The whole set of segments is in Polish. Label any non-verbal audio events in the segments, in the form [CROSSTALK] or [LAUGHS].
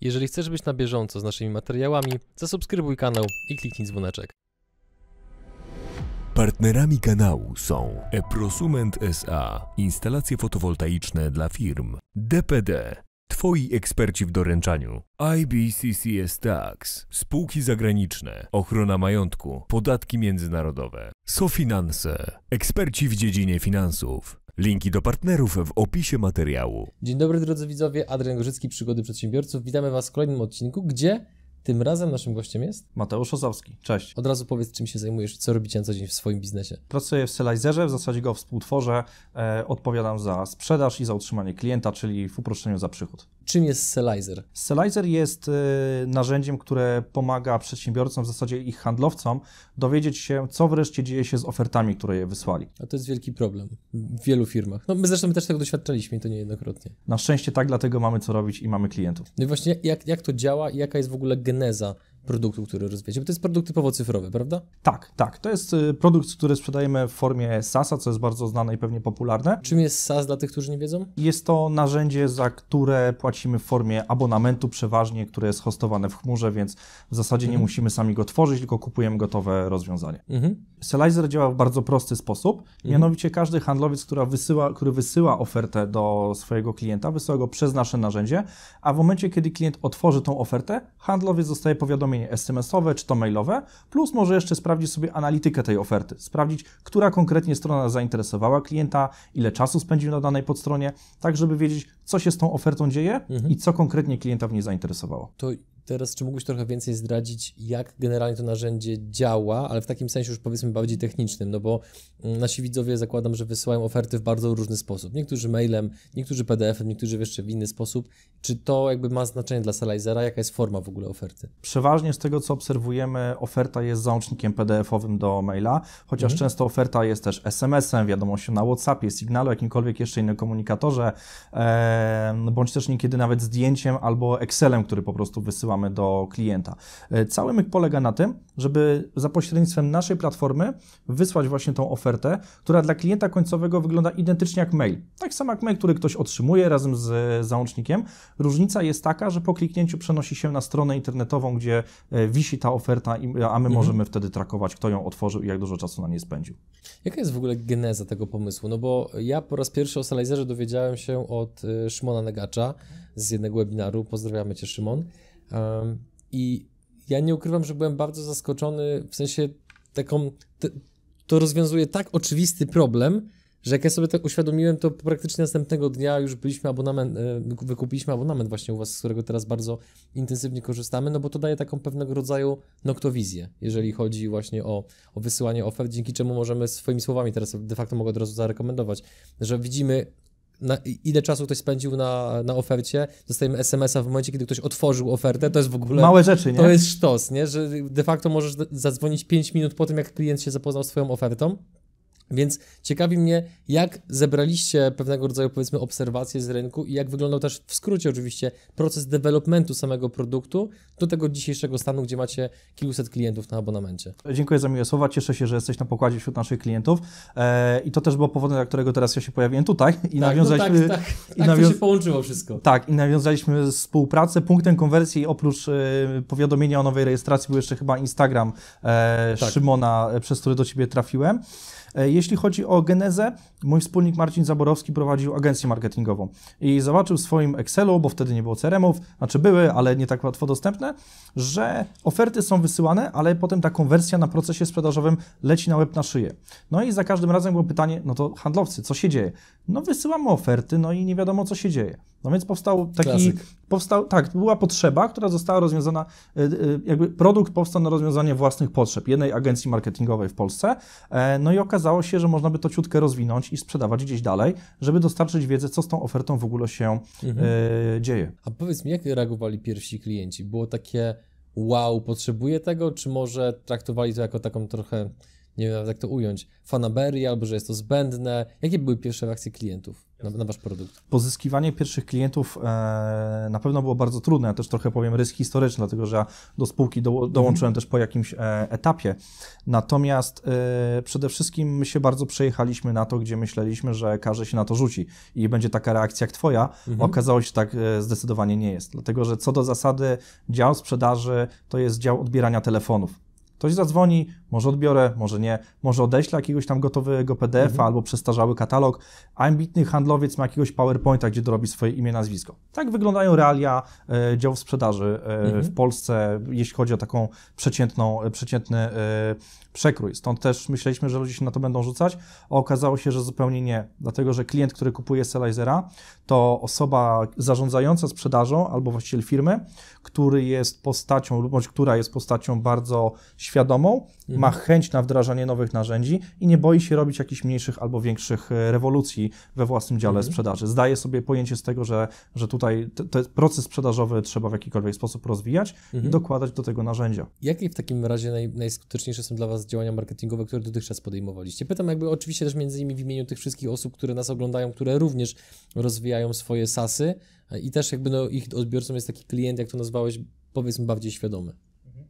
Jeżeli chcesz być na bieżąco z naszymi materiałami, zasubskrybuj kanał i kliknij dzwoneczek. Partnerami kanału są Eprosument SA, instalacje fotowoltaiczne dla firm, DPD, Twoi eksperci w doręczaniu, IBCCS Tax, spółki zagraniczne, ochrona majątku, podatki międzynarodowe, Sofinanse, eksperci w dziedzinie finansów, Linki do partnerów w opisie materiału. Dzień dobry drodzy widzowie, Adrian Gorzycki, Przygody Przedsiębiorców. Witamy Was w kolejnym odcinku, gdzie tym razem naszym gościem jest... Mateusz Ozowski, cześć. Od razu powiedz, czym się zajmujesz, co robicie na co dzień w swoim biznesie. Pracuję w Selizerze, w zasadzie go współtworzę. E, odpowiadam za sprzedaż i za utrzymanie klienta, czyli w uproszczeniu za przychód. Czym jest Selizer? Selizer jest y, narzędziem, które pomaga przedsiębiorcom, w zasadzie ich handlowcom, dowiedzieć się, co wreszcie dzieje się z ofertami, które je wysłali. A to jest wielki problem w wielu firmach. No my zresztą my też tego doświadczaliśmy i to niejednokrotnie. Na szczęście tak, dlatego mamy co robić i mamy klientów. No i właśnie jak, jak to działa i jaka jest w ogóle geneza produktu, który rozwiecie, Bo to jest produkt typowo cyfrowy, prawda? Tak, tak. To jest y, produkt, który sprzedajemy w formie SaaS-a, co jest bardzo znane i pewnie popularne. Czym jest SaaS dla tych, którzy nie wiedzą? Jest to narzędzie, za które płacimy w formie abonamentu przeważnie, które jest hostowane w chmurze, więc w zasadzie mhm. nie musimy sami go tworzyć, tylko kupujemy gotowe rozwiązanie. Mhm. Selizer działa w bardzo prosty sposób, mhm. mianowicie każdy handlowiec, który wysyła, który wysyła ofertę do swojego klienta, wysyła go przez nasze narzędzie, a w momencie, kiedy klient otworzy tą ofertę, handlowiec zostaje powiadomiony powiadomienie SMS-owe czy to mailowe, plus może jeszcze sprawdzić sobie analitykę tej oferty, sprawdzić, która konkretnie strona zainteresowała klienta, ile czasu spędził na danej podstronie, tak żeby wiedzieć, co się z tą ofertą dzieje mhm. i co konkretnie klienta w niej zainteresowało. To Teraz, czy mógłbyś trochę więcej zdradzić, jak generalnie to narzędzie działa, ale w takim sensie już powiedzmy bardziej technicznym, no bo mm, nasi widzowie zakładam, że wysyłają oferty w bardzo różny sposób. Niektórzy mailem, niektórzy PDF-em, niektórzy jeszcze w inny sposób. Czy to jakby ma znaczenie dla Salazera? Jaka jest forma w ogóle oferty? Przeważnie z tego, co obserwujemy, oferta jest załącznikiem PDF-owym do maila, chociaż mhm. często oferta jest też SMS-em, wiadomością na WhatsAppie, Signalu, jakimkolwiek jeszcze innym komunikatorze, bądź też niekiedy nawet zdjęciem albo Excelem, który po prostu wysyłam mamy do klienta. E, cały myk polega na tym, żeby za pośrednictwem naszej platformy wysłać właśnie tą ofertę, która dla klienta końcowego wygląda identycznie jak mail. Tak samo jak mail, który ktoś otrzymuje razem z e, załącznikiem. Różnica jest taka, że po kliknięciu przenosi się na stronę internetową, gdzie e, wisi ta oferta, a my mhm. możemy wtedy trakować, kto ją otworzył i jak dużo czasu na niej spędził. Jaka jest w ogóle geneza tego pomysłu? No bo ja po raz pierwszy o Salizerze dowiedziałem się od Szymona Negacza z jednego webinaru. Pozdrawiamy Cię, Szymon. I ja nie ukrywam, że byłem bardzo zaskoczony, w sensie taką, to rozwiązuje tak oczywisty problem, że jak ja sobie tak uświadomiłem, to praktycznie następnego dnia już byliśmy abonament, e, wykupiliśmy abonament właśnie u was, z którego teraz bardzo intensywnie korzystamy, no bo to daje taką pewnego rodzaju noktowizję, jeżeli chodzi właśnie o, o wysyłanie ofert, dzięki czemu możemy swoimi słowami teraz de facto mogę od razu zarekomendować, że widzimy na, ile czasu ktoś spędził na, na ofercie, dostajemy SMS-a w momencie, kiedy ktoś otworzył ofertę, to jest w ogóle... Małe rzeczy, nie? To jest sztos, nie? Że de facto możesz zadzwonić 5 minut po tym, jak klient się zapoznał z swoją ofertą więc ciekawi mnie, jak zebraliście pewnego rodzaju, powiedzmy, obserwacje z rynku i jak wyglądał też w skrócie oczywiście proces developmentu samego produktu do tego dzisiejszego stanu, gdzie macie kilkuset klientów na abonamencie. Dziękuję za miłe słowa, cieszę się, że jesteś na pokładzie wśród naszych klientów eee, i to też było powodem, dla którego teraz ja się pojawiłem tutaj i tak, no nawiązaliśmy... No tak, tak, tak, i tak to się połączyło wszystko. Tak, i nawiązaliśmy współpracę. Punktem konwersji oprócz e, powiadomienia o nowej rejestracji był jeszcze chyba Instagram e, tak. Szymona, e, przez który do Ciebie trafiłem. E, jeśli chodzi o genezę, mój wspólnik Marcin Zaborowski prowadził agencję marketingową i zobaczył w swoim Excelu, bo wtedy nie było CRM-ów, znaczy były, ale nie tak łatwo dostępne, że oferty są wysyłane, ale potem ta konwersja na procesie sprzedażowym leci na łeb na szyję. No i za każdym razem było pytanie, no to handlowcy, co się dzieje? No wysyłamy oferty, no i nie wiadomo, co się dzieje. No więc powstał taki, Klasyk. powstał, tak, była potrzeba, która została rozwiązana, y, y, jakby produkt powstał na rozwiązanie własnych potrzeb jednej agencji marketingowej w Polsce, e, no i okazało się, że można by to ciutkę rozwinąć i sprzedawać gdzieś dalej, żeby dostarczyć wiedzę, co z tą ofertą w ogóle się mhm. E, dzieje. A powiedz mi, jak reagowali pierwsi klienci? Było takie wow, potrzebuję tego, czy może traktowali to jako taką trochę nie wiem nawet jak to ująć, fanaberii, albo że jest to zbędne. Jakie były pierwsze reakcje klientów na, na wasz produkt? Pozyskiwanie pierwszych klientów e, na pewno było bardzo trudne. Ja też trochę powiem rys historyczny, dlatego że ja do spółki do, mhm. dołączyłem mhm. też po jakimś e, etapie. Natomiast e, przede wszystkim my się bardzo przejechaliśmy na to, gdzie myśleliśmy, że każdy się na to rzuci i będzie taka reakcja jak twoja. Mhm. Okazało się, że tak e, zdecydowanie nie jest. Dlatego, że co do zasady dział sprzedaży to jest dział odbierania telefonów Ktoś zadzwoni, może odbiorę, może nie, może odeślę jakiegoś tam gotowego PDF-a mhm. albo przestarzały katalog. Ambitny handlowiec ma jakiegoś PowerPointa, gdzie dorobi swoje imię, nazwisko. Tak wyglądają realia e, działów sprzedaży e, mhm. w Polsce, jeśli chodzi o taką przeciętną, e, przeciętny e, przekrój. Stąd też myśleliśmy, że ludzie się na to będą rzucać, a okazało się, że zupełnie nie. Dlatego, że klient, który kupuje Selizera, to osoba zarządzająca sprzedażą albo właściciel firmy, który jest postacią, lub bądź która jest postacią bardzo świadomą, mhm. ma chęć na wdrażanie nowych narzędzi i nie boi się robić jakichś mniejszych albo większych e, rewolucji we własnym dziale mhm. sprzedaży. Zdaje sobie pojęcie z tego, że, że tutaj ten proces sprzedażowy trzeba w jakikolwiek sposób rozwijać mhm. i dokładać do tego narzędzia. Jakie w takim razie naj, najskuteczniejsze są dla Was działania marketingowe, które dotychczas podejmowaliście? Pytam jakby oczywiście też między innymi w imieniu tych wszystkich osób, które nas oglądają, które również rozwijają swoje sasy e, i też jakby no, ich odbiorcą jest taki klient, jak to nazwałeś, powiedzmy bardziej świadomy.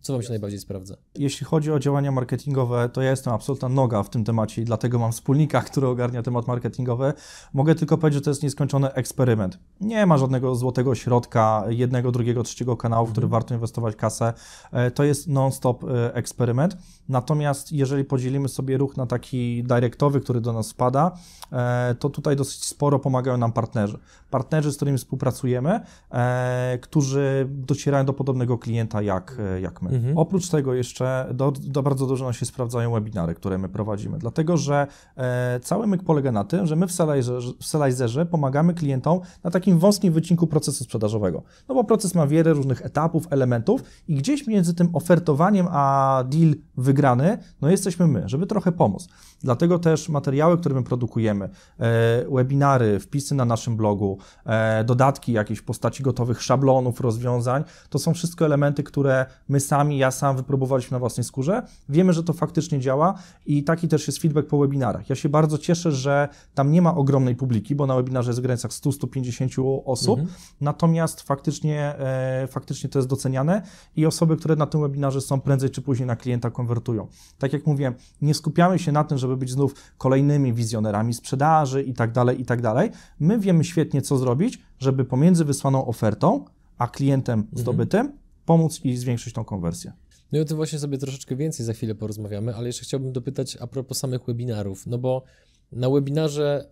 Co Wam się najbardziej sprawdza? Jeśli chodzi o działania marketingowe, to ja jestem absolutna noga w tym temacie i dlatego mam wspólnika, [LAUGHS] który ogarnia temat marketingowy. Mogę tylko powiedzieć, że to jest nieskończony eksperyment. Nie ma żadnego złotego środka, jednego, drugiego, trzeciego kanału, w który mhm. warto inwestować kasę. E, to jest non-stop e, eksperyment. Natomiast jeżeli podzielimy sobie ruch na taki dyrektowy, który do nas spada, e, to tutaj dosyć sporo pomagają nam partnerzy. Partnerzy, z którymi współpracujemy, e, którzy docierają do podobnego klienta jak, e, jak my. Mhm. Oprócz tego jeszcze do, do bardzo dużo nam się sprawdzają webinary, które my prowadzimy, dlatego że cały myk polega na tym, że my w Selizerze, pomagamy klientom na takim wąskim wycinku procesu sprzedażowego. No bo proces ma wiele różnych etapów, elementów i gdzieś między tym ofertowaniem a deal wygranym wygrany, no jesteśmy my, żeby trochę pomóc. Dlatego też materiały, które my produkujemy, e, webinary, wpisy na naszym blogu, e, dodatki jakieś w postaci gotowych szablonów, rozwiązań, to są wszystko elementy, które my sami, ja sam wypróbowaliśmy na własnej skórze. Wiemy, że to faktycznie działa i taki też jest feedback po webinarach. Ja się bardzo cieszę, że tam nie ma ogromnej publiki, bo na webinarze jest w granicach 100-150 osób, mhm. natomiast faktycznie, e, faktycznie to jest doceniane i osoby, które na tym webinarze są prędzej czy później na klienta konwertują. Tak jak mówiłem, nie skupiamy się na tym, że żeby być znów kolejnymi wizjonerami sprzedaży i tak dalej, i tak dalej. My wiemy świetnie, co zrobić, żeby pomiędzy wysłaną ofertą a klientem mhm. zdobytym mhm. pomóc i zwiększyć tą konwersję. No i o tym właśnie sobie troszeczkę więcej za chwilę porozmawiamy, ale jeszcze chciałbym dopytać a propos samych webinarów, no bo na webinarze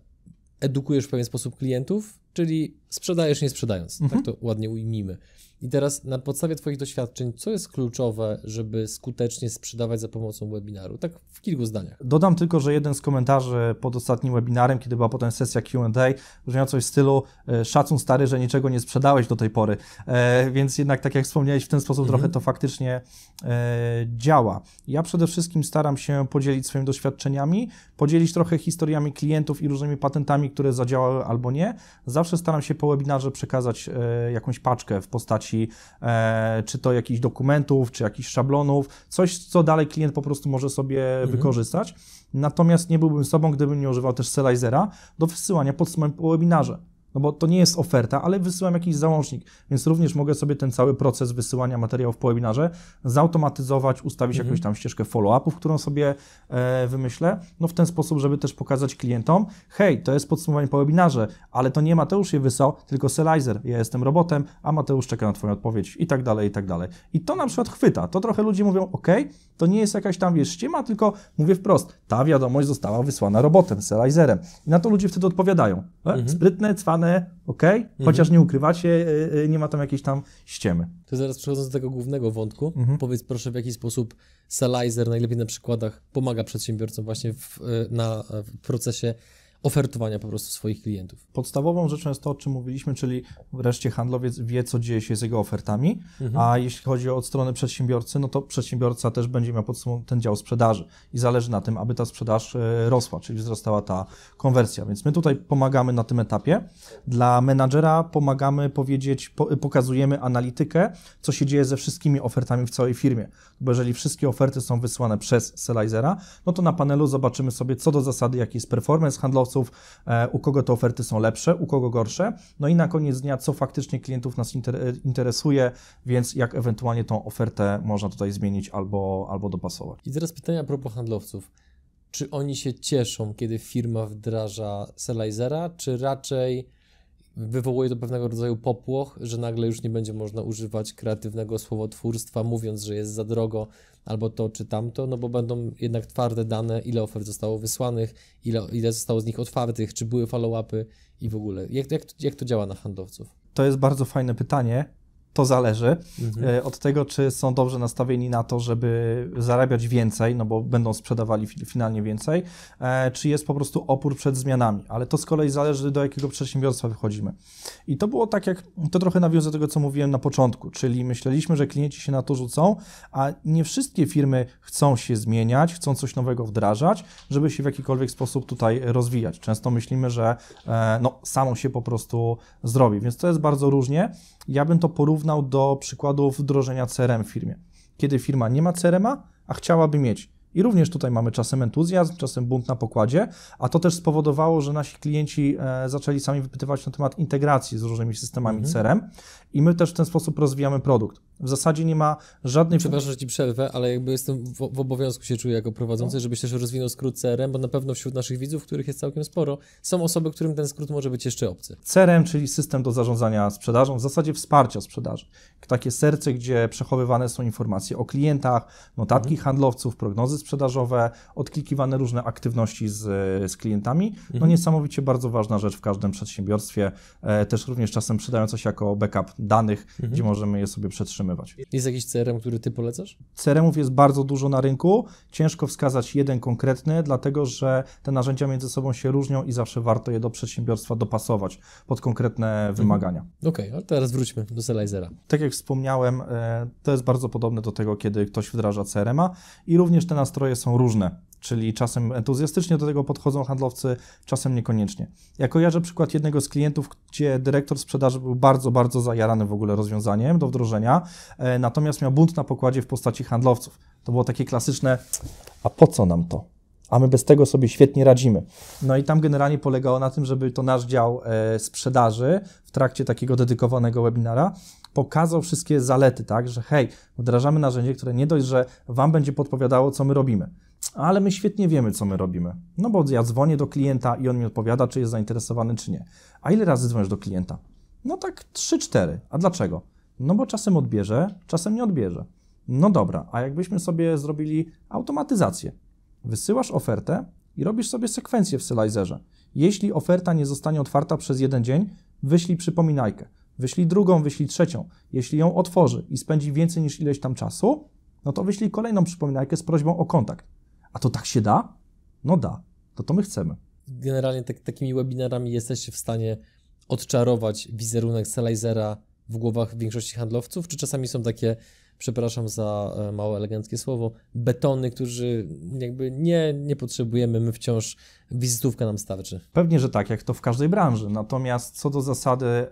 edukujesz w pewien sposób klientów, czyli sprzedajesz nie sprzedając, tak mhm. tak to ładnie ujmijmy. I teraz na podstawie Twoich doświadczeń, co jest kluczowe, żeby skutecznie sprzedawać za pomocą webinaru? Tak w kilku zdaniach. Dodam tylko, że jeden z komentarzy pod ostatnim webinarem, kiedy była potem sesja QA, brzmiał coś w stylu e, szacun stary, że niczego nie sprzedałeś do tej pory. E, więc jednak, tak jak wspomniałeś, w ten sposób mhm. trochę to faktycznie e, działa. Ja przede wszystkim staram się podzielić swoimi doświadczeniami, podzielić trochę historiami klientów i różnymi patentami, które zadziałały albo nie. Zawsze zawsze staram się po webinarze przekazać e, jakąś paczkę w postaci e, czy to jakichś dokumentów, czy jakichś szablonów, coś, co dalej klient po prostu może sobie mhm. wykorzystać. Natomiast nie byłbym sobą, gdybym nie używał też Selizera do wysyłania podsumowań po webinarze. No bo to nie jest oferta, ale wysyłam jakiś załącznik, więc również mogę sobie ten cały proces wysyłania materiałów po webinarze zautomatyzować, ustawić mhm. jakąś tam ścieżkę follow-upów, którą sobie e, wymyślę. No w ten sposób, żeby też pokazać klientom, hej, to jest podsumowanie po webinarze, ale to nie Mateusz je wysłał, tylko Selizer. Ja jestem robotem, a Mateusz czeka na Twoją odpowiedź i tak dalej, i tak dalej. I to na przykład chwyta. To trochę ludzie mówią, ok, to nie jest jakaś tam, wiesz, ściema, tylko mówię wprost, ta wiadomość została wysłana robotem, Selizerem. I na to ludzie wtedy odpowiadają. E? Mhm. Sprytne, cwane, ok, mhm. chociaż mhm. nie ukrywacie, y, y, nie ma tam jakiejś tam ściemy. To zaraz przechodząc do tego głównego wątku, mhm. powiedz proszę w jaki sposób Salizer najlepiej na przykładach pomaga przedsiębiorcom właśnie w, y, na, w procesie ofertowania po prostu swoich klientów. Podstawową rzeczą jest to, o czym mówiliśmy, czyli wreszcie handlowiec wie, co dzieje się z jego ofertami, mhm. a jeśli chodzi o stronę przedsiębiorcy, no to przedsiębiorca też będzie miał pod sobą ten dział sprzedaży i zależy na tym, aby ta sprzedaż e, rosła, czyli wzrastała ta konwersja. Więc my tutaj pomagamy na tym etapie. Dla menadżera pomagamy powiedzieć, pokazujemy analitykę, co się dzieje ze wszystkimi ofertami w całej firmie. Bo jeżeli wszystkie oferty są wysłane przez Selizera, no to na panelu zobaczymy sobie, co do zasady, jaki jest performance handlowy handlowców, e, u kogo te oferty są lepsze, u kogo gorsze. No i na koniec dnia, co faktycznie klientów nas e, interesuje, więc jak ewentualnie tą ofertę można tutaj zmienić albo, albo dopasować. I teraz pytania a propos handlowców. Czy oni się cieszą, kiedy firma wdraża Selizera, czy raczej wywołuje to pewnego rodzaju popłoch, że nagle już nie będzie można używać kreatywnego słowotwórstwa, mówiąc, że jest za drogo, albo to czy tamto, no bo będą jednak twarde dane, ile ofert zostało wysłanych, ile, ile zostało z nich otwartych, czy były follow-upy i w ogóle. Jak, jak, jak to działa na handlowców? To jest bardzo fajne pytanie to zależy mhm. E, od tego, czy są dobrze nastawieni na to, żeby zarabiać więcej, no bo będą sprzedawali finalnie więcej, e, czy jest po prostu opór przed zmianami. Ale to z kolei zależy, do jakiego przedsiębiorstwa wychodzimy. I to było tak, jak to trochę nawiąże do tego, co mówiłem na początku, czyli myśleliśmy, że klienci się na to rzucą, a nie wszystkie firmy chcą się zmieniać, chcą coś nowego wdrażać, żeby się w jakikolwiek sposób tutaj rozwijać. Często myślimy, że e, no, samo się po prostu zrobi, więc to jest bardzo różnie. Ja bym to porównał do przykładów wdrożenia CRM w firmie. Kiedy firma nie ma CRM-a, a chciałaby mieć, i również tutaj mamy czasem entuzjazm, czasem bunt na pokładzie, a to też spowodowało, że nasi klienci e, zaczęli sami wypytywać na temat integracji z różnymi systemami mhm. CRM i my też w ten sposób rozwijamy produkt. W zasadzie nie ma żadnej... Przepraszam, że Ci przerwę, ale jakby jestem w, w obowiązku się czuję jako prowadzący, no. żebyś też rozwinął skrót CRM, bo na pewno wśród naszych widzów, których jest całkiem sporo, są osoby, którym ten skrót może być jeszcze obcy. CRM, czyli system do zarządzania sprzedażą, w zasadzie wsparcia sprzedaży. Takie serce, gdzie przechowywane są informacje o klientach, notatki mhm. handlowców, prognozy sprzedaży, sprzedażowe, odklikiwane różne aktywności z, z klientami. No mhm. niesamowicie bardzo ważna rzecz w każdym przedsiębiorstwie, e, też również czasem przydająca się jako backup danych, mhm. gdzie możemy je sobie przetrzymywać. Jest jakiś CRM, który Ty polecasz? CRMów jest bardzo dużo na rynku, ciężko wskazać jeden konkretny, dlatego że te narzędzia między sobą się różnią i zawsze warto je do przedsiębiorstwa dopasować pod konkretne mhm. wymagania. Okej, okay, ale teraz wróćmy do Selizera. Tak jak wspomniałem, e, to jest bardzo podobne do tego, kiedy ktoś wdraża CRM-a i również te następne nastroje są różne, czyli czasem entuzjastycznie do tego podchodzą handlowcy, czasem niekoniecznie. Ja kojarzę przykład jednego z klientów, gdzie dyrektor sprzedaży był bardzo, bardzo zajarany w ogóle rozwiązaniem do wdrożenia, e, natomiast miał bunt na pokładzie w postaci handlowców. To było takie klasyczne, a po co nam to? a my bez tego sobie świetnie radzimy. No i tam generalnie polegało na tym, żeby to nasz dział e, sprzedaży w trakcie takiego dedykowanego webinara pokazał wszystkie zalety, tak, że hej, wdrażamy narzędzie, które nie dość, że Wam będzie podpowiadało, co my robimy, ale my świetnie wiemy, co my robimy. No bo ja dzwonię do klienta i on mi odpowiada, czy jest zainteresowany, czy nie. A ile razy dzwonisz do klienta? No tak 3-4. A dlaczego? No bo czasem odbierze, czasem nie odbierze. No dobra, a jakbyśmy sobie zrobili automatyzację. Wysyłasz ofertę i robisz sobie sekwencję w Sylizerze. Jeśli oferta nie zostanie otwarta przez jeden dzień, wyślij przypominajkę. Wyślij drugą, wyślij trzecią. Jeśli ją otworzy i spędzi więcej niż ileś tam czasu, no to wyślij kolejną przypominajkę z prośbą o kontakt. A to tak się da? No da. To to my chcemy. Generalnie tak, takimi webinarami jesteście w stanie odczarować wizerunek Selizera w głowach większości handlowców, czy czasami są takie przepraszam za e, mało eleganckie słowo, betony, którzy jakby nie, nie potrzebujemy, my wciąż wizytówka nam starczy. Pewnie, że tak, jak to w każdej branży. Natomiast co do zasady, e,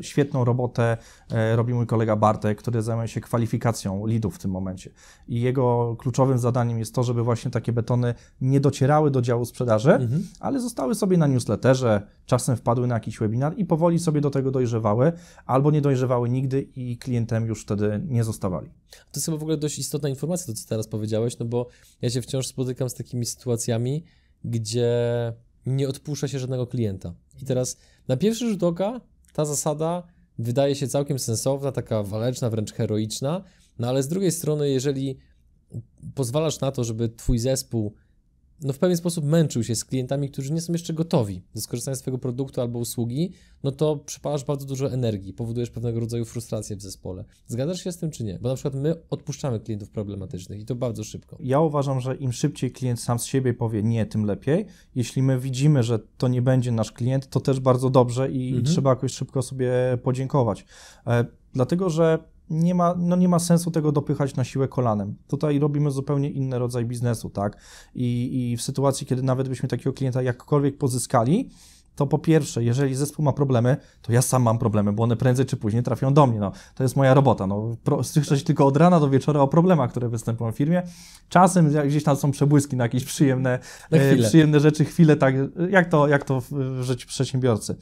świetną robotę e, robi mój kolega Bartek, który zajmuje się kwalifikacją lidów w tym momencie. I jego kluczowym zadaniem jest to, żeby właśnie takie betony nie docierały do działu sprzedaży, mhm. ale zostały sobie na newsletterze, czasem wpadły na jakiś webinar i powoli sobie do tego dojrzewały, albo nie dojrzewały nigdy i klientem już wtedy nie zostawali. To jest chyba w ogóle dość istotna informacja, to co teraz powiedziałeś, no bo ja się wciąż spotykam z takimi sytuacjami, gdzie nie odpuszcza się żadnego klienta. I teraz na pierwszy rzut oka ta zasada wydaje się całkiem sensowna, taka waleczna, wręcz heroiczna, no ale z drugiej strony, jeżeli pozwalasz na to, żeby twój zespół no w pewien sposób męczył się z klientami, którzy nie są jeszcze gotowi do skorzystania z Twojego produktu albo usługi, no to przypalasz bardzo dużo energii, powodujesz pewnego rodzaju frustrację w zespole. Zgadzasz się z tym czy nie? Bo na przykład my odpuszczamy klientów problematycznych i to bardzo szybko. Ja uważam, że im szybciej klient sam z siebie powie nie, tym lepiej. Jeśli my widzimy, że to nie będzie nasz klient, to też bardzo dobrze i mhm. trzeba jakoś szybko sobie podziękować. E, dlatego, że nie ma, no nie ma sensu tego dopychać na siłę kolanem. Tutaj robimy zupełnie inny rodzaj biznesu, tak? I, i w sytuacji, kiedy nawet byśmy takiego klienta jakkolwiek pozyskali, to po pierwsze, jeżeli zespół ma problemy, to ja sam mam problemy, bo one prędzej czy później trafią do mnie. No, to jest moja robota. No, słyszeć tylko od rana do wieczora o problemach, które występują w firmie. Czasem gdzieś tam są przebłyski na jakieś przyjemne, na e, przyjemne rzeczy, chwile, tak jak to, jak to w życiu przedsiębiorcy.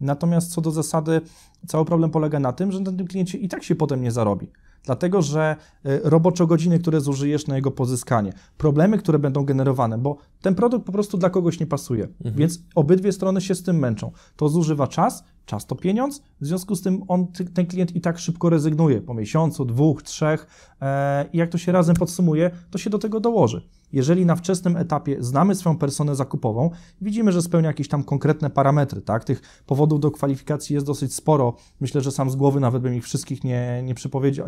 Natomiast co do zasady, cały problem polega na tym, że na tym kliencie i tak się potem nie zarobi. Dlatego, że y, roboczo godziny, które zużyjesz na jego pozyskanie, problemy, które będą generowane, bo ten produkt po prostu dla kogoś nie pasuje, mhm. więc obydwie strony się z tym męczą. To zużywa czas, Czas to pieniądz, w związku z tym on, ten klient i tak szybko rezygnuje po miesiącu, dwóch, trzech e, i jak to się razem podsumuje, to się do tego dołoży. Jeżeli na wczesnym etapie znamy swoją personę zakupową, widzimy, że spełnia jakieś tam konkretne parametry, tak? Tych powodów do kwalifikacji jest dosyć sporo. Myślę, że sam z głowy nawet bym ich wszystkich nie, nie,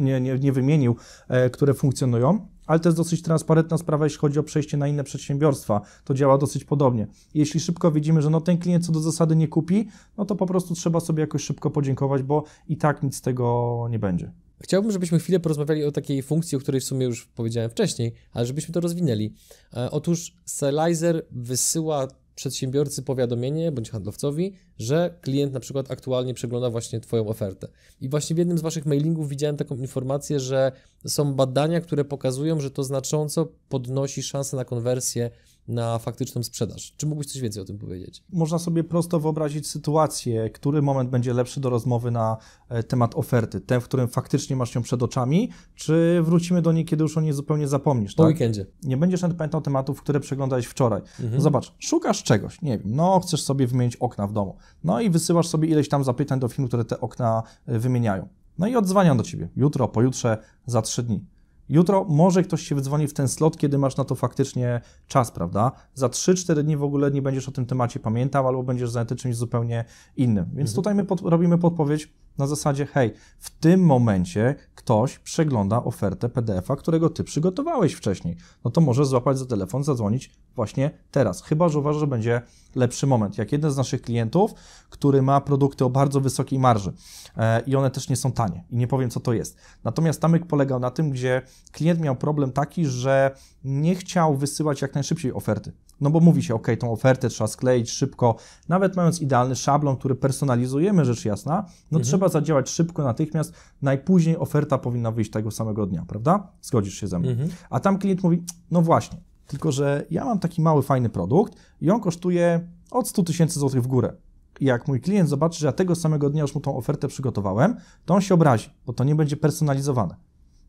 nie, nie, nie wymienił, e, które funkcjonują ale to jest dosyć transparentna sprawa, jeśli chodzi o przejście na inne przedsiębiorstwa. To działa dosyć podobnie. Jeśli szybko widzimy, że no ten klient co do zasady nie kupi, no to po prostu trzeba sobie jakoś szybko podziękować, bo i tak nic z tego nie będzie. Chciałbym, żebyśmy chwilę porozmawiali o takiej funkcji, o której w sumie już powiedziałem wcześniej, ale żebyśmy to rozwinęli. E, otóż Selizer wysyła przedsiębiorcy powiadomienie bądź handlowcowi, że klient na przykład aktualnie przegląda właśnie Twoją ofertę. I właśnie w jednym z Waszych mailingów widziałem taką informację, że są badania, które pokazują, że to znacząco podnosi szanse na konwersję na faktyczną sprzedaż. Czy mógłbyś coś więcej o tym powiedzieć? Można sobie prosto wyobrazić sytuację, który moment będzie lepszy do rozmowy na e, temat oferty. Ten, w którym faktycznie masz ją przed oczami, czy wrócimy do niej, kiedy już o niej zupełnie zapomnisz? Po tak? weekendzie. Nie będziesz nawet pamiętał tematów, które przeglądałeś wczoraj. Mhm. No zobacz, szukasz czegoś, nie wiem, no chcesz sobie wymienić okna w domu, no i wysyłasz sobie ileś tam zapytań do firm, które te okna e, wymieniają. No i odzwaniam do ciebie jutro, pojutrze, za trzy dni. Jutro może ktoś się wydzwoni w ten slot, kiedy masz na to faktycznie czas, prawda? Za 3-4 dni w ogóle nie będziesz o tym temacie pamiętał albo będziesz zajęty czymś zupełnie innym. Więc mhm. tutaj my pod, robimy podpowiedź na zasadzie, hej, w tym momencie ktoś przegląda ofertę PDF-a, którego ty przygotowałeś wcześniej. No to może złapać za telefon, zadzwonić właśnie teraz. Chyba, że uważasz, że będzie lepszy moment. Jak jeden z naszych klientów, który ma produkty o bardzo wysokiej marży e, i one też nie są tanie i nie powiem, co to jest. Natomiast tamyk polegał na tym, gdzie klient miał problem taki, że nie chciał wysyłać jak najszybciej oferty. No bo mówi się, ok, tą ofertę trzeba skleić szybko, nawet mając idealny szablon, który personalizujemy, rzecz jasna, no mhm. trzeba zadziałać szybko, natychmiast, najpóźniej oferta powinna wyjść tego samego dnia, prawda? Zgodzisz się ze mną. Mhm. A tam klient mówi, no właśnie, tylko że ja mam taki mały, fajny produkt i on kosztuje od 100 tysięcy złotych w górę. I jak mój klient zobaczy, że ja tego samego dnia już mu tą ofertę przygotowałem, to on się obrazi, bo to nie będzie personalizowane.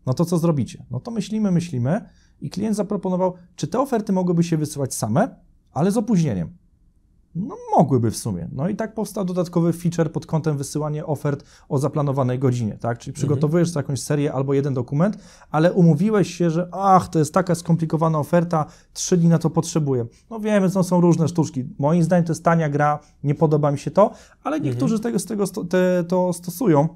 No to co zrobicie? No to myślimy, myślimy, i klient zaproponował, czy te oferty mogłyby się wysyłać same, ale z opóźnieniem. No, mogłyby w sumie. No i tak powstał dodatkowy feature pod kątem wysyłania ofert o zaplanowanej godzinie, tak? Czyli mhm. przygotowujesz mhm. jakąś serię albo jeden dokument, ale umówiłeś się, że ach, to jest taka skomplikowana oferta, trzy dni na to potrzebuję. No wiemy, no, są różne sztuczki. Moim zdaniem to jest tania gra, nie podoba mi się to, ale niektórzy mhm. tego, z tego sto, te, to stosują.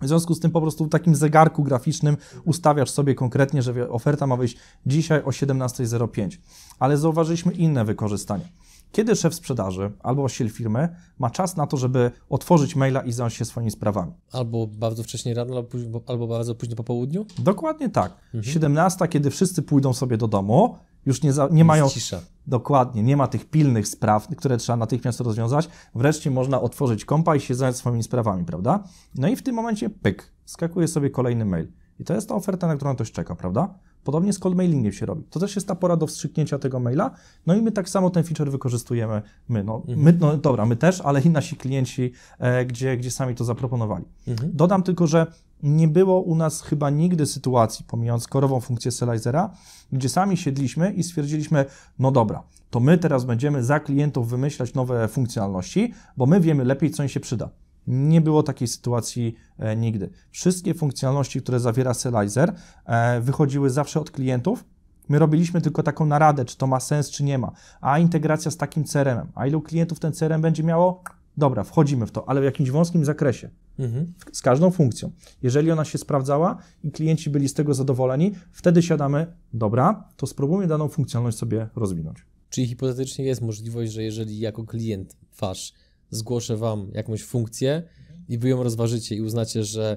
W związku z tym po prostu w takim zegarku graficznym ustawiasz sobie konkretnie, że oferta ma wyjść dzisiaj o 17.05. Ale zauważyliśmy inne wykorzystanie. Kiedy szef sprzedaży albo osiel firmy ma czas na to, żeby otworzyć maila i zająć się swoimi sprawami? Albo bardzo wcześnie rano, albo, albo bardzo późno po południu? Dokładnie tak. Mhm. 17, kiedy wszyscy pójdą sobie do domu, już nie, za, nie mają. Cisza. Dokładnie, nie ma tych pilnych spraw, które trzeba natychmiast rozwiązać. Wreszcie można otworzyć kompa i się zająć swoimi sprawami, prawda? No i w tym momencie pyk, skakuje sobie kolejny mail. I to jest ta oferta, na którą ktoś czeka, prawda? Podobnie z cold mailingiem się robi. To też jest ta pora do wstrzyknięcia tego maila. No i my tak samo ten feature wykorzystujemy my. No, mhm. my, no dobra, my też, ale i nasi klienci, e, gdzie, gdzie sami to zaproponowali. Mhm. Dodam tylko, że nie było u nas chyba nigdy sytuacji, pomijając korową funkcję Selizera, gdzie sami siedliśmy i stwierdziliśmy, no dobra, to my teraz będziemy za klientów wymyślać nowe funkcjonalności, bo my wiemy lepiej, co im się przyda. Nie było takiej sytuacji e, nigdy. Wszystkie funkcjonalności, które zawiera Selizer, e, wychodziły zawsze od klientów. My robiliśmy tylko taką naradę, czy to ma sens, czy nie ma. A integracja z takim CRM-em. A ilu klientów ten CRM będzie miało? Dobra, wchodzimy w to, ale w jakimś wąskim zakresie, mhm. z każdą funkcją. Jeżeli ona się sprawdzała i klienci byli z tego zadowoleni, wtedy siadamy, dobra, to spróbujmy daną funkcjonalność sobie rozwinąć. Czyli hipotetycznie jest możliwość, że jeżeli jako klient wasz zgłoszę wam jakąś funkcję i wy ją rozważycie i uznacie, że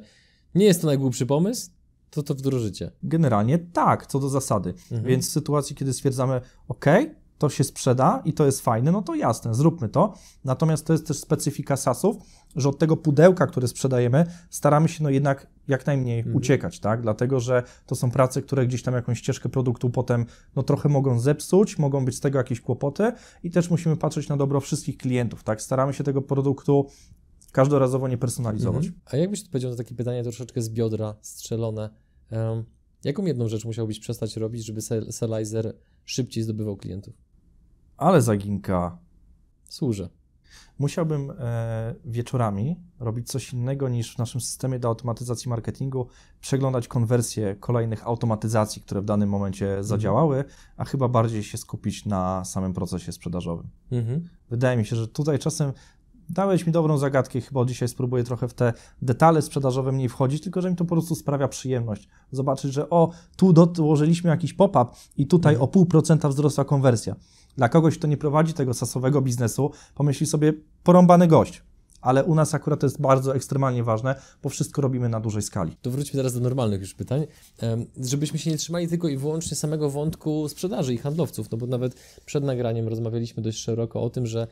nie jest to najgłupszy pomysł, to to wdrożycie. Generalnie tak, co do zasady. Mhm. Więc w sytuacji, kiedy stwierdzamy, ok, to się sprzeda i to jest fajne, no to jasne, zróbmy to. Natomiast to jest też specyfika sasów, że od tego pudełka, które sprzedajemy, staramy się no jednak jak najmniej mhm. uciekać, tak? Dlatego, że to są prace, które gdzieś tam jakąś ścieżkę produktu potem no trochę mogą zepsuć, mogą być z tego jakieś kłopoty i też musimy patrzeć na dobro wszystkich klientów, tak? Staramy się tego produktu każdorazowo nie personalizować. Mhm. A jakbyś powiedział na takie pytanie troszeczkę z biodra strzelone, um, jaką jedną rzecz musiałbyś przestać robić, żeby Serializer szybciej zdobywał klientów? ale zaginka. Służę. Musiałbym e, wieczorami robić coś innego niż w naszym systemie do automatyzacji marketingu, przeglądać konwersje kolejnych automatyzacji, które w danym momencie mhm. zadziałały, a chyba bardziej się skupić na samym procesie sprzedażowym. Mhm. Wydaje mi się, że tutaj czasem dałeś mi dobrą zagadkę, chyba dzisiaj spróbuję trochę w te detale sprzedażowe mniej wchodzić, tylko że mi to po prostu sprawia przyjemność. Zobaczyć, że o, tu dołożyliśmy jakiś pop-up i tutaj mhm. o pół procenta wzrosła konwersja. Dla kogoś, kto nie prowadzi tego sasowego biznesu, pomyśli sobie porąbany gość. Ale u nas akurat to jest bardzo ekstremalnie ważne, bo wszystko robimy na dużej skali. To wróćmy teraz do normalnych już pytań. Żebyśmy się nie trzymali tylko i wyłącznie samego wątku sprzedaży i handlowców, no bo nawet przed nagraniem rozmawialiśmy dość szeroko o tym, że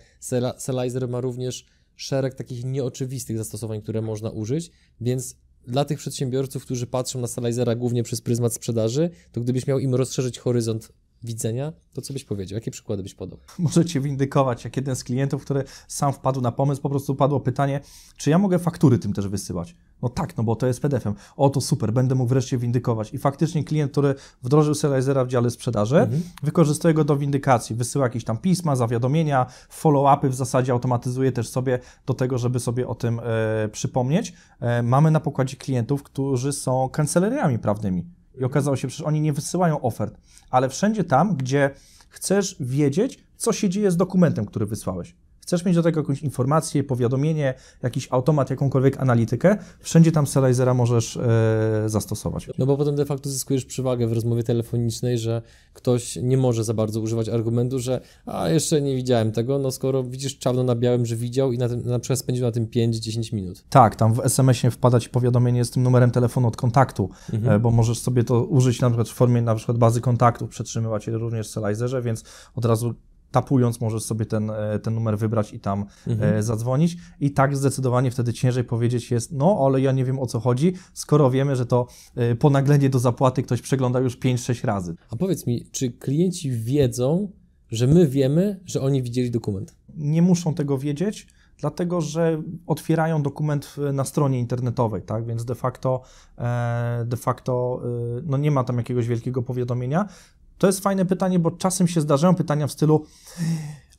Selizer ma również szereg takich nieoczywistych zastosowań, które można użyć, więc dla tych przedsiębiorców, którzy patrzą na Salizera głównie przez pryzmat sprzedaży, to gdybyś miał im rozszerzyć horyzont widzenia, to co byś powiedział? Jakie przykłady byś podał? [LAUGHS] Możecie windykować, jak jeden z klientów, który sam wpadł na pomysł, po prostu padło pytanie, czy ja mogę faktury tym też wysyłać? No tak, no bo to jest PDF-em. O, to super, będę mógł wreszcie windykować. I faktycznie klient, który wdrożył Serializera w dziale sprzedaży, mhm. wykorzystuje go do windykacji. Wysyła jakieś tam pisma, zawiadomienia, follow-upy w zasadzie automatyzuje też sobie do tego, żeby sobie o tym e, przypomnieć. E, mamy na pokładzie klientów, którzy są kancelariami prawnymi i okazało się, że oni nie wysyłają ofert, ale wszędzie tam, gdzie chcesz wiedzieć, co się dzieje z dokumentem, który wysłałeś. Chcesz mieć do tego jakąś informację, powiadomienie, jakiś automat, jakąkolwiek analitykę, wszędzie tam Serializera możesz e, zastosować. No bo potem de facto zyskujesz przewagę w rozmowie telefonicznej, że ktoś nie może za bardzo używać argumentu, że a jeszcze nie widziałem tego, no skoro widzisz czarno na białym, że widział i na, tym, na przykład spędził na tym 5-10 minut. Tak, tam w SMS-ie wpada ci powiadomienie z tym numerem telefonu od kontaktu, mhm. e, bo możesz sobie to użyć na przykład w formie na przykład bazy kontaktów, przetrzymywać je również w Serializerze, więc od razu tapując możesz sobie ten, e, ten numer wybrać i tam e, mhm. zadzwonić. I tak zdecydowanie wtedy ciężej powiedzieć jest, no ale ja nie wiem o co chodzi, skoro wiemy, że to e, ponaglenie do zapłaty ktoś przegląda już 5-6 razy. A powiedz mi, czy klienci wiedzą, że my wiemy, że oni widzieli dokument? Nie muszą tego wiedzieć dlatego że otwierają dokument na stronie internetowej, tak? Więc de facto, de facto no nie ma tam jakiegoś wielkiego powiadomienia. To jest fajne pytanie, bo czasem się zdarzają pytania w stylu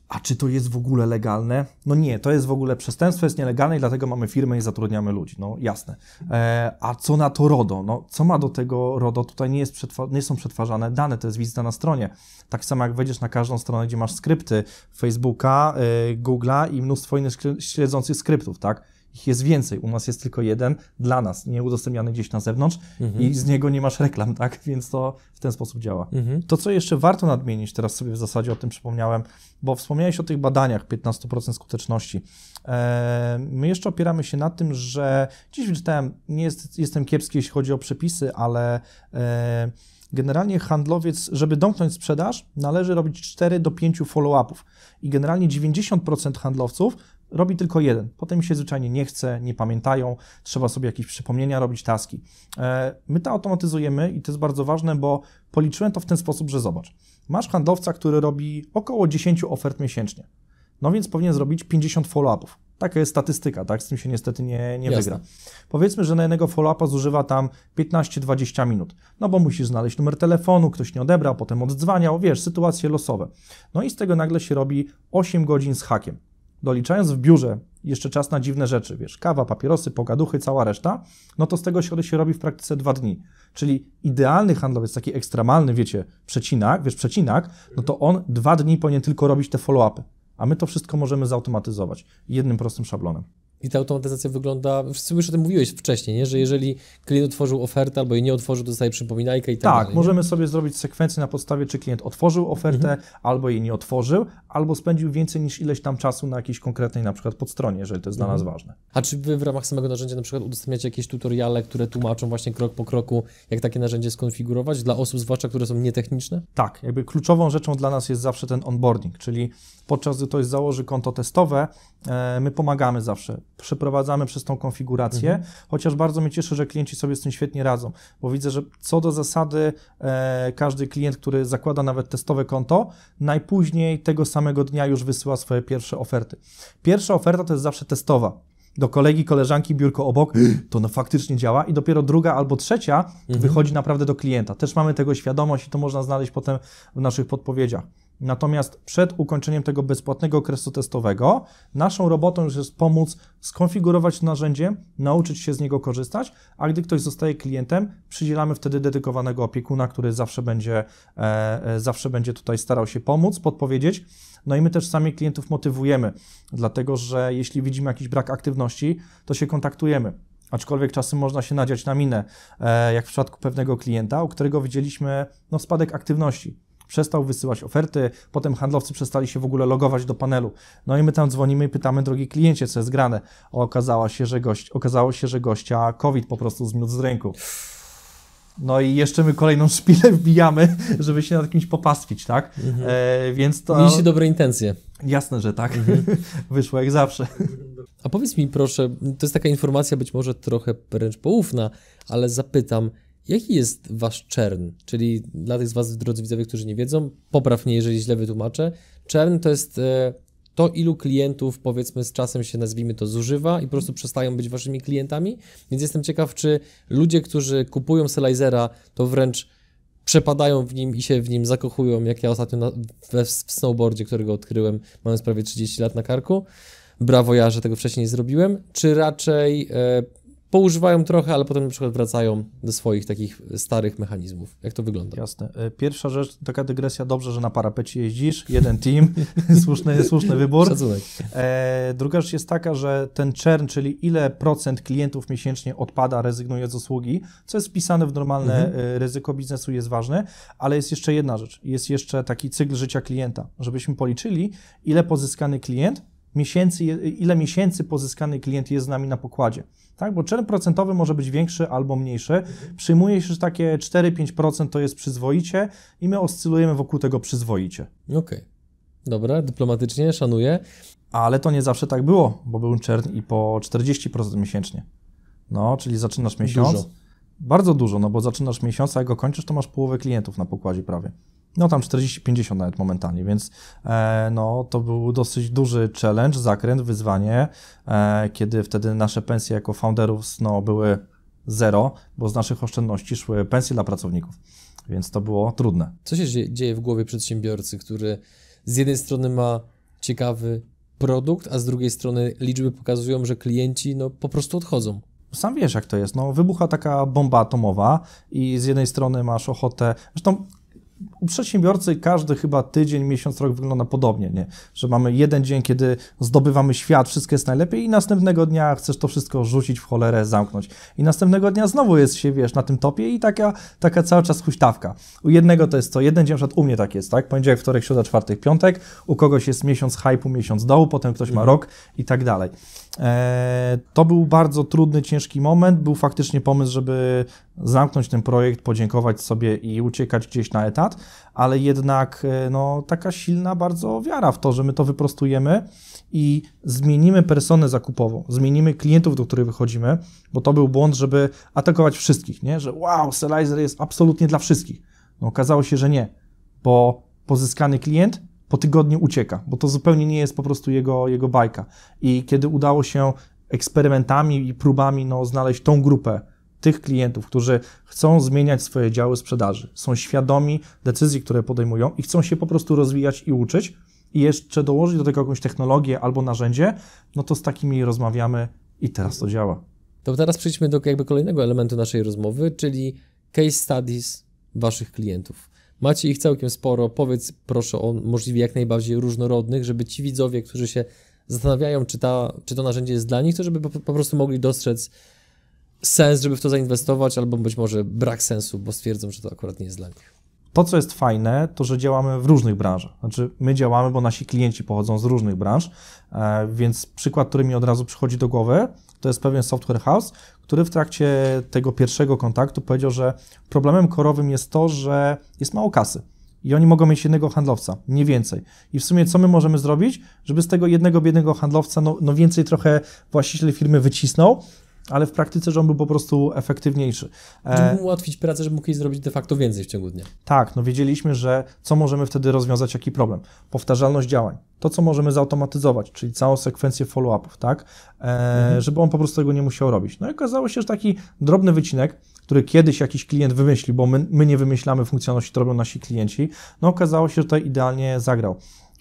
a czy to jest w ogóle legalne? No nie, to jest w ogóle przestępstwo, jest nielegalne i dlatego mamy firmę i zatrudniamy ludzi. No jasne. E, a co na to RODO? No co ma do tego RODO? Tutaj nie, jest nie są przetwarzane dane, to jest wizyta na stronie. Tak samo jak wejdziesz na każdą stronę, gdzie masz skrypty Facebooka, y, Google'a i mnóstwo innych śledzących skryptów, tak? ich jest więcej. U nas jest tylko jeden dla nas, nie udostępniany gdzieś na zewnątrz mhm. i z niego nie masz reklam, [LAUGHS] tak? Więc to w ten sposób działa. Mhm. To, co jeszcze warto nadmienić, teraz sobie w zasadzie o tym przypomniałem, bo wspomniałeś o tych badaniach 15% skuteczności. Eee, my jeszcze opieramy się na tym, że dziś wyczytałem, nie jest, jestem kiepski, jeśli chodzi o przepisy, ale eee, generalnie handlowiec, żeby domknąć sprzedaż, należy robić 4 do 5 follow-upów. I generalnie 90% handlowców robi tylko jeden. Potem mi się zwyczajnie nie chce, nie pamiętają, trzeba sobie jakieś przypomnienia robić, taski. E, my to automatyzujemy i to jest bardzo ważne, bo policzyłem to w ten sposób, że zobacz, masz handlowca, który robi około 10 ofert miesięcznie. No więc powinien zrobić 50 follow-upów. Taka jest statystyka, tak? Z tym się niestety nie, nie wygra. Powiedzmy, że na jednego follow-upa zużywa tam 15-20 minut. No bo musisz znaleźć numer telefonu, ktoś nie odebrał, potem oddzwaniał, wiesz, sytuacje losowe. No i z tego nagle się robi 8 godzin z hakiem doliczając w biurze jeszcze czas na dziwne rzeczy, wiesz, kawa, papierosy, pogaduchy, cała reszta, no to z tego się, się robi w praktyce dwa dni. Czyli idealny handlowiec, taki ekstremalny, wiecie, przecinak, wiesz, przecinak, no to on dwa dni powinien tylko robić te follow-upy, a my to wszystko możemy zautomatyzować jednym prostym szablonem. I ta automatyzacja wygląda, już o tym mówiłeś wcześniej, nie? że jeżeli klient otworzył ofertę albo jej nie otworzył, dostaje przypominajkę i tak, tak dalej. Tak, możemy nie? sobie zrobić sekwencję na podstawie, czy klient otworzył ofertę, mhm. albo jej nie otworzył, albo spędził więcej niż ileś tam czasu na jakiejś konkretnej na przykład podstronie, jeżeli to jest mhm. dla nas ważne. A czy Wy w ramach samego narzędzia na przykład udostępniacie jakieś tutoriale, które tłumaczą właśnie krok po kroku, jak takie narzędzie skonfigurować dla osób zwłaszcza, które są nietechniczne? Tak, jakby kluczową rzeczą dla nas jest zawsze ten onboarding, czyli podczas gdy ktoś założy konto testowe, e, my pomagamy zawsze, przeprowadzamy przez tą konfigurację, mhm. chociaż bardzo mnie cieszy, że klienci sobie z tym świetnie radzą, bo widzę, że co do zasady e, każdy klient, który zakłada nawet testowe konto, najpóźniej tego samego dnia już wysyła swoje pierwsze oferty. Pierwsza oferta to jest zawsze testowa do kolegi, koleżanki, biurko obok, to no faktycznie działa i dopiero druga albo trzecia mhm. wychodzi naprawdę do klienta. Też mamy tego świadomość i to można znaleźć potem w naszych podpowiedziach. Natomiast przed ukończeniem tego bezpłatnego okresu testowego, naszą robotą już jest pomóc skonfigurować narzędzie, nauczyć się z niego korzystać, a gdy ktoś zostaje klientem, przydzielamy wtedy dedykowanego opiekuna, który zawsze będzie, e, e zawsze będzie tutaj starał się pomóc, podpowiedzieć. No i my też sami klientów motywujemy, dlatego że jeśli widzimy jakiś brak aktywności, to się kontaktujemy. Aczkolwiek czasem można się nadziać na minę, e, jak w przypadku pewnego klienta, u którego widzieliśmy no, spadek aktywności przestał wysyłać oferty, potem handlowcy przestali się w ogóle logować do panelu. No i my tam dzwonimy i pytamy, drogi kliencie, co jest grane. Okazało się, że, gość, okazało się, że gościa COVID po prostu zmiótł z ręku. No i jeszcze my kolejną szpilę wbijamy, żeby się nad kimś popastwić, tak? Mhm. E, więc to... Mieliście dobre intencje. Jasne, że tak. Mhm. [LAUGHS] Wyszło jak zawsze. A powiedz mi proszę, to jest taka informacja być może trochę wręcz poufna, ale zapytam, Jaki jest wasz czern? Czyli dla tych z was, drodzy widzowie, którzy nie wiedzą, popraw mnie, jeżeli źle wytłumaczę. Czern to jest e, to, ilu klientów, powiedzmy, z czasem się nazwijmy to zużywa i po prostu przestają być waszymi klientami. Więc jestem ciekaw, czy ludzie, którzy kupują Selizera, to wręcz przepadają w nim i się w nim zakochują, jak ja ostatnio na, we, w snowboardzie, którego odkryłem, mając prawie 30 lat na karku. Brawo ja, że tego wcześniej nie zrobiłem. Czy raczej e, poużywają trochę, ale potem na przykład wracają do swoich takich starych mechanizmów. Jak to wygląda? Jasne. E, pierwsza rzecz, taka dygresja, dobrze, że na parapecie jeździsz, jeden team, [LAUGHS] słuszny, słuszny wybór. Szacunek. E, druga rzecz jest taka, że ten churn, czyli ile procent klientów miesięcznie odpada, rezygnuje z usługi, co jest wpisane w normalne mhm. E, ryzyko biznesu jest ważne, ale jest jeszcze jedna rzecz, jest jeszcze taki cykl życia klienta, żebyśmy policzyli, ile pozyskany klient miesięcy, ile miesięcy pozyskany klient jest z nami na pokładzie. Tak? Bo czyn procentowy może być większy albo mniejszy. Przyjmuje się, że takie 4-5% to jest przyzwoicie i my oscylujemy wokół tego przyzwoicie. Okej. Okay. Dobra, dyplomatycznie, szanuję. Ale to nie zawsze tak było, bo był czern i po 40% miesięcznie. No, czyli zaczynasz miesiąc. Dużo. Bardzo dużo, no bo zaczynasz miesiąc, a jak go kończysz, to masz połowę klientów na pokładzie prawie. No tam 40-50 nawet momentalnie, więc e, no, to był dosyć duży challenge, zakręt, wyzwanie, e, kiedy wtedy nasze pensje jako founderów no, były zero, bo z naszych oszczędności szły pensje dla pracowników, więc to było trudne. Co się dzieje w głowie przedsiębiorcy, który z jednej strony ma ciekawy produkt, a z drugiej strony liczby pokazują, że klienci no, po prostu odchodzą? Sam wiesz, jak to jest. No, wybucha taka bomba atomowa, i z jednej strony masz ochotę. Zresztą u przedsiębiorcy każdy chyba tydzień, miesiąc, rok wygląda podobnie, nie? Że mamy jeden dzień, kiedy zdobywamy świat, wszystko jest najlepiej i następnego dnia chcesz to wszystko rzucić w cholerę, zamknąć. I następnego dnia znowu jest się, wiesz, na tym topie i taka, taka cały czas huśtawka. U jednego to jest co jeden dzień, na przykład u mnie tak jest, tak? Poniedziałek, wtorek, środa, czwartek, piątek, u kogoś jest miesiąc hypu, miesiąc dołu, potem ktoś ma mhm. rok i tak dalej. Eee, to był bardzo trudny, ciężki moment. Był faktycznie pomysł, żeby zamknąć ten projekt, podziękować sobie i uciekać gdzieś na etat ale jednak e, no, taka silna bardzo wiara w to, że my to wyprostujemy i zmienimy personę zakupową, zmienimy klientów, do których wychodzimy, bo to był błąd, żeby atakować wszystkich, nie? że wow, Sellizer jest absolutnie dla wszystkich. No, okazało się, że nie, bo pozyskany klient po tygodniu ucieka, bo to zupełnie nie jest po prostu jego, jego bajka. I kiedy udało się eksperymentami i próbami no, znaleźć tą grupę, tych klientów, którzy chcą zmieniać swoje działy sprzedaży, są świadomi decyzji, które podejmują i chcą się po prostu rozwijać i uczyć, i jeszcze dołożyć do tego jakąś technologię albo narzędzie, no to z takimi rozmawiamy i teraz to działa. To teraz przejdźmy do jakby kolejnego elementu naszej rozmowy, czyli case studies waszych klientów. Macie ich całkiem sporo, powiedz proszę o możliwie jak najbardziej różnorodnych, żeby ci widzowie, którzy się zastanawiają, czy, ta, czy to narzędzie jest dla nich, to żeby po, po prostu mogli dostrzec sens, żeby w to zainwestować, albo być może brak sensu, bo stwierdzą, że to akurat nie jest dla nich. To, co jest fajne, to że działamy w różnych branżach. Znaczy, my działamy, bo nasi klienci pochodzą z różnych branż, e, więc przykład, który mi od razu przychodzi do głowy, to jest pewien software house, który w trakcie tego pierwszego kontaktu powiedział, że problemem korowym jest to, że jest mało kasy. I oni mogą mieć jednego handlowca, nie więcej. I w sumie co my możemy zrobić, żeby z tego jednego biednego handlowca no, no więcej trochę właściciel firmy wycisnął ale w praktyce że on był po prostu efektywniejszy. Żeby mu e, ułatwić pracę, żeby mógł jej zrobić de facto więcej w ciągu dnia. Tak, no wiedzieliśmy, że co możemy wtedy rozwiązać, jaki problem. Powtarzalność działań, to co możemy zautomatyzować, czyli całą sekwencję follow-upów, tak, e, mhm. żeby on po prostu tego nie musiał robić. No i okazało się, że taki drobny wycinek, który kiedyś jakiś klient wymyślił, bo my, my nie wymyślamy funkcjonalności, to robią nasi klienci, no okazało się, że tutaj idealnie zagrał.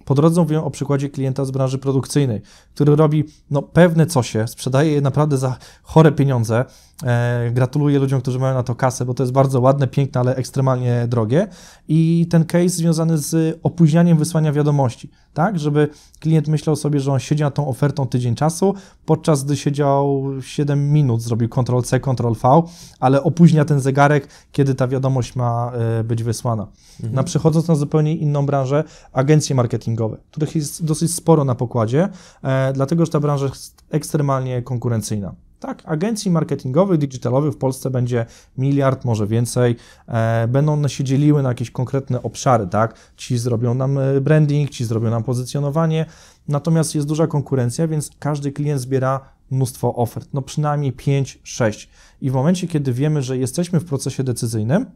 Po drodze mówię o przykładzie klienta z branży produkcyjnej, który robi no, pewne cosie, sprzedaje je naprawdę za chore pieniądze. E, gratuluję ludziom, którzy mają na to kasę, bo to jest bardzo ładne, piękne, ale ekstremalnie drogie. I ten case związany z opóźnianiem wysłania wiadomości, tak? Żeby klient myślał sobie, że on siedzi nad tą ofertą tydzień czasu, podczas gdy siedział 7 minut, zrobił Ctrl-C, Ctrl-V, ale opóźnia ten zegarek, kiedy ta wiadomość ma e, być wysłana. Mhm. Na, przechodząc na zupełnie inną branżę, agencje marketingowe marketingowe, których jest dosyć sporo na pokładzie, e, dlatego że ta branża jest ekstremalnie konkurencyjna. Tak, agencji marketingowych, digitalowych w Polsce będzie miliard, może więcej. E, będą one się dzieliły na jakieś konkretne obszary, tak? Ci zrobią nam e, branding, ci zrobią nam pozycjonowanie, natomiast jest duża konkurencja, więc każdy klient zbiera mnóstwo ofert, no przynajmniej 5-6. I w momencie, kiedy wiemy, że jesteśmy w procesie decyzyjnym,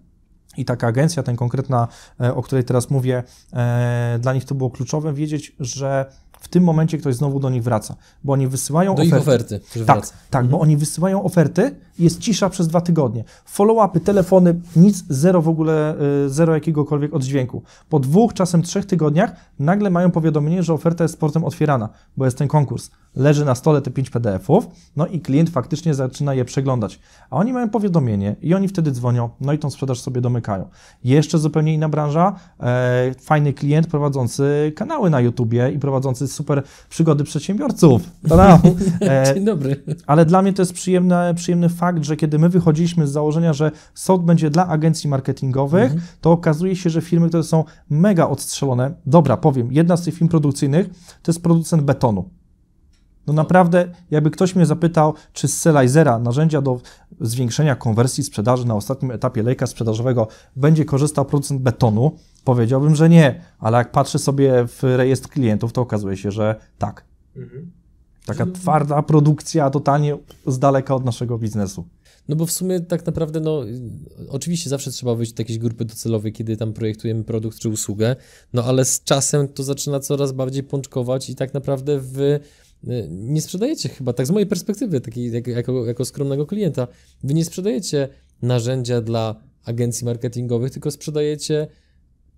i taka agencja, ten konkretna, e, o której teraz mówię, e, dla nich to było kluczowe, wiedzieć, że w tym momencie ktoś znowu do nich wraca, bo oni wysyłają do oferty. ich oferty. Tak, tak mhm. bo oni wysyłają oferty, jest cisza przez dwa tygodnie. Follow-upy, telefony, nic, zero w ogóle, y, zero jakiegokolwiek oddźwięku. Po dwóch, czasem trzech tygodniach nagle mają powiadomienie, że oferta jest sportem otwierana, bo jest ten konkurs. Leży na stole te pięć PDF-ów, no i klient faktycznie zaczyna je przeglądać. A oni mają powiadomienie i oni wtedy dzwonią, no i tą sprzedaż sobie domykają. Jeszcze zupełnie inna branża, e, fajny klient prowadzący kanały na YouTubie i prowadzący super przygody przedsiębiorców. [LAUGHS] E, dzień dobry. Ale dla mnie to jest przyjemny, przyjemny fakt, że kiedy my wychodziliśmy z założenia, że SOT będzie dla agencji marketingowych, mhm. to okazuje się, że firmy, które są mega odstrzelone, dobra, powiem, jedna z tych firm produkcyjnych to jest producent betonu. No naprawdę, jakby ktoś mnie zapytał, czy z Selizera, narzędzia do zwiększenia konwersji sprzedaży na ostatnim etapie lejka sprzedażowego, będzie korzystał producent betonu, Powiedziałbym, że nie, ale jak patrzę sobie w rejestr klientów, to okazuje się, że tak. Mhm. Taka twarda produkcja, totalnie z daleka od naszego biznesu. No bo w sumie tak naprawdę, no oczywiście zawsze trzeba wyjść do jakiejś grupy docelowej, kiedy tam projektujemy produkt czy usługę, no ale z czasem to zaczyna coraz bardziej pączkować i tak naprawdę wy y, nie sprzedajecie chyba, tak z mojej perspektywy, takiej jak, jako, jako skromnego klienta, wy nie sprzedajecie narzędzia dla agencji marketingowych, tylko sprzedajecie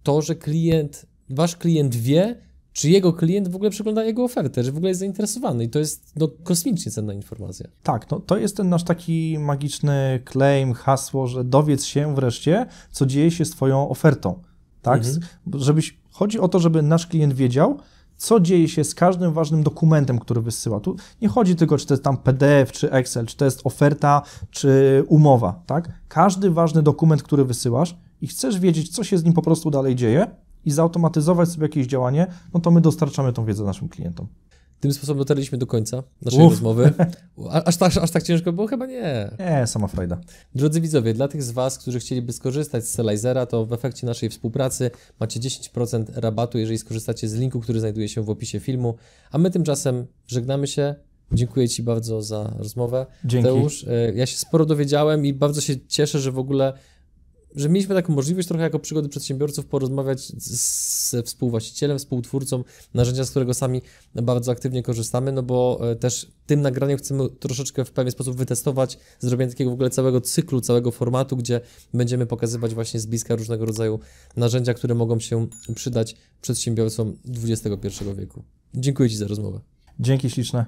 to, że klient, wasz klient wie, czy jego klient w ogóle przegląda jego ofertę, że w ogóle jest zainteresowany i to jest no, kosmicznie cenna informacja. Tak, no, to jest ten nasz taki magiczny claim, hasło, że dowiedz się wreszcie, co dzieje się z twoją ofertą. Tak? Mhm. Żebyś, chodzi o to, żeby nasz klient wiedział, co dzieje się z każdym ważnym dokumentem, który wysyła. Tu nie chodzi tylko, czy to jest tam PDF, czy Excel, czy to jest oferta, czy umowa, tak? Każdy ważny dokument, który wysyłasz, i chcesz wiedzieć, co się z nim po prostu dalej dzieje i zautomatyzować sobie jakieś działanie, no to my dostarczamy tą wiedzę naszym klientom. Tym sposobem dotarliśmy do końca naszej Uf. rozmowy. [LAUGHS] Aż, aż, tak, aż tak ciężko było? Chyba nie. Nie, sama frajda. Drodzy widzowie, dla tych z Was, którzy chcieliby skorzystać z Selizera, to w efekcie naszej współpracy macie 10% rabatu, jeżeli skorzystacie z linku, który znajduje się w opisie filmu. A my tymczasem żegnamy się. Dziękuję Ci bardzo za rozmowę. Dzięki. Teusz, e, ja się sporo dowiedziałem i bardzo się cieszę, że w ogóle że mieliśmy taką możliwość trochę jako przygody przedsiębiorców porozmawiać ze współwłaścicielem, współtwórcą narzędzia, z którego sami bardzo aktywnie korzystamy, no bo e, też tym nagraniem chcemy troszeczkę w pewien sposób wytestować zrobienie takiego w ogóle całego cyklu, całego formatu, gdzie będziemy pokazywać właśnie z bliska różnego rodzaju narzędzia, które mogą się przydać przedsiębiorcom XXI wieku. Dziękuję Ci za rozmowę. Dzięki śliczne.